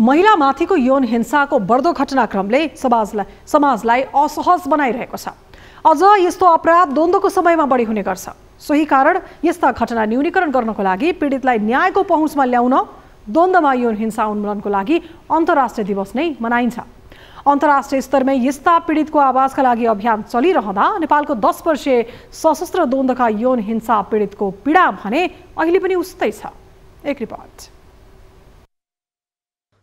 महिलामाथिको यौन हिंसाको बढ्दो घटनाक्रमले समाजलाई समाजलाई असहज बनाइरहेको छ अझ यस्तो अपराध द्वन्द्वको समयमा बढी हुने गर्छ सोही कारण यस्ता घटना न्यूनीकरण गर्नको लागि पीडितलाई न्यायको पहुँचमा ल्याउन द्वन्द्वमा यौन हिंसा उन्मूलनको लागि अन्तर्राष्ट्रिय दिवस नै मनाइन्छ अन्तर्राष्ट्रिय स्तरमै यस्ता पीडितको आवाजका लागि अभियान चलिरहँदा नेपालको दस वर्षीय सशस्त्र द्वन्द्वका यौन हिंसा पीडितको पीडा भने अहिले पनि उस्तै छ एक रिपोर्ट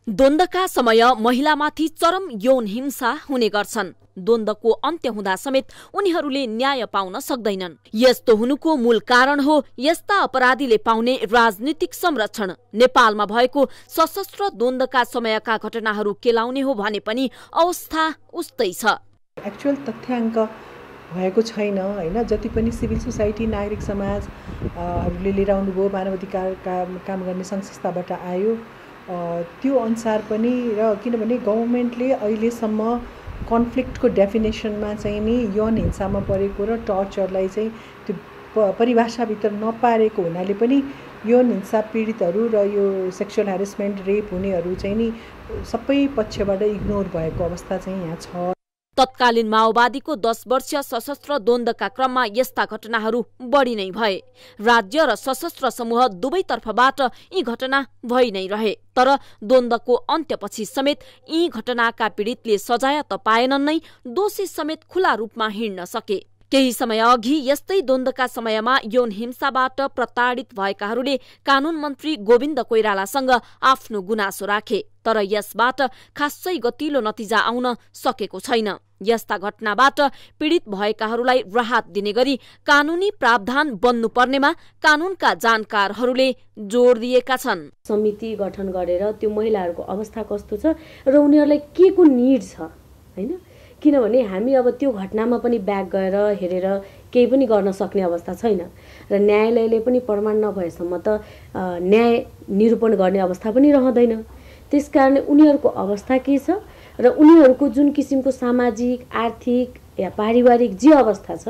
द्वन्दका समय महिलामाथि चरम यौन हिंसा हुने गर्छन् द्वन्दको अन्त्य हुँदा समेत उनीहरूले न्याय पाउन सक्दैनन् यस्तो हुनुको मूल कारण हो यस्ता अपराधीले पाउने राजनीतिक संरक्षण नेपालमा भएको सशस्त्र द्वन्दका समयका घटनाहरू केलाउने हो भने पनि अवस्था उस्तै छ एक्चुअल तथ्याङ्क भएको छैन होइन जति पनि सिभिल सोसाइटी नागरिक समाजहरूले लिएर आउनुभयो मानवाधिकारका काम गर्ने संस्थाबाट आयो त्यो अनुसार पनि र किनभने गभर्मेन्टले अहिलेसम्म कन्फ्लिक्टको डेफिनेसनमा चाहिँ नि यौन हिंसामा परेको र टर्चरलाई चाहिँ त्यो प परिभाषाभित्र नपारेको हुनाले पनि यौन हिंसा पीडितहरू र यो सेक्सुअल हेरेसमेन्ट रेप हुनेहरू चाहिँ नि सबै पक्षबाट इग्नोर भएको अवस्था चाहिँ यहाँ छ तत्कालीन माओवादीको दस वर्षीय सशस्त्र द्वन्द्वका क्रममा यस्ता घटनाहरू बढी नै भए राज्य र सशस्त्र समूह दुवैतर्फबाट यी घटना भइ नै रहे तर द्वन्द्वको अन्त्यपछि समेत यी घटनाका पीडितले सजाय त पाएनन् नै दोषी समेत खुला रूपमा हिँड्न सके केही समय अघि यस्तै द्वन्द्वका समयमा यौन हिंसाबाट प्रताडित भएकाहरूले कानून मन्त्री गोविन्द कोइरालासँग आफ्नो गुनासो राखे तर यसबाट खासै गतिलो नतिजा आउन सकेको छैन यस्ता घटनाबाट पीड़ित भएकाहरूलाई राहत दिने गरी कानूनी प्रावधान बन्नुपर्नेमा कानूनका जानकारहरूले जोड दिएका छन् समिति गठन गरेर त्यो महिलाहरूको अवस्था कस्तो छ र उनीहरूलाई के को निड छ होइन किनभने हामी अब त्यो घटनामा पनि ब्याक गएर हेरेर केही पनि गर्न सक्ने अवस्था छैन र न्यायालयले पनि प्रमाण नभएसम्म त न्याय निरूपण गर्ने अवस्था पनि रहँदैन त्यस कारण उनीहरूको अवस्था के छ र उनीहरूको जुन किसिमको सामाजिक आर्थिक या पारिवारिक जे अवस्था छ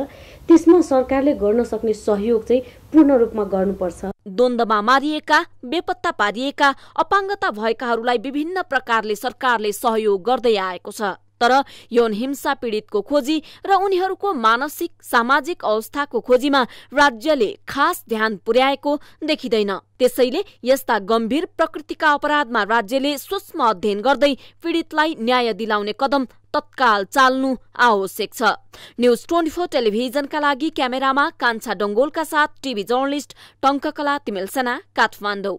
त्यसमा सरकारले गर्न सक्ने सहयोग चाहिँ पूर्ण रूपमा गर्नुपर्छ द्वन्दमा मारिएका बेपत्ता पारिएका अपाङ्गता भएकाहरूलाई विभिन्न प्रकारले सरकारले सहयोग गर्दै आएको छ तर यौन हिंसा पीडितको खोजी र उनीहरूको मानसिक सामाजिक अवस्थाको खोजीमा राज्यले खास ध्यान पुर्याएको देखिँदैन त्यसैले यस्ता गम्भीर प्रकृतिका अपराधमा राज्यले सूक्ष्म अध्ययन गर्दै पीडितलाई न्याय दिलाउने कदम तत्काल चाल्नु आवश्यक छ न्यूज ट्वेन्टी फोर टेलिभिजनका लागि क्यामेरामा कान्छा डङ्गोलका साथ टिभी जर्नलिस्ट टङ्ककला तिमेलसेना काठमाडौँ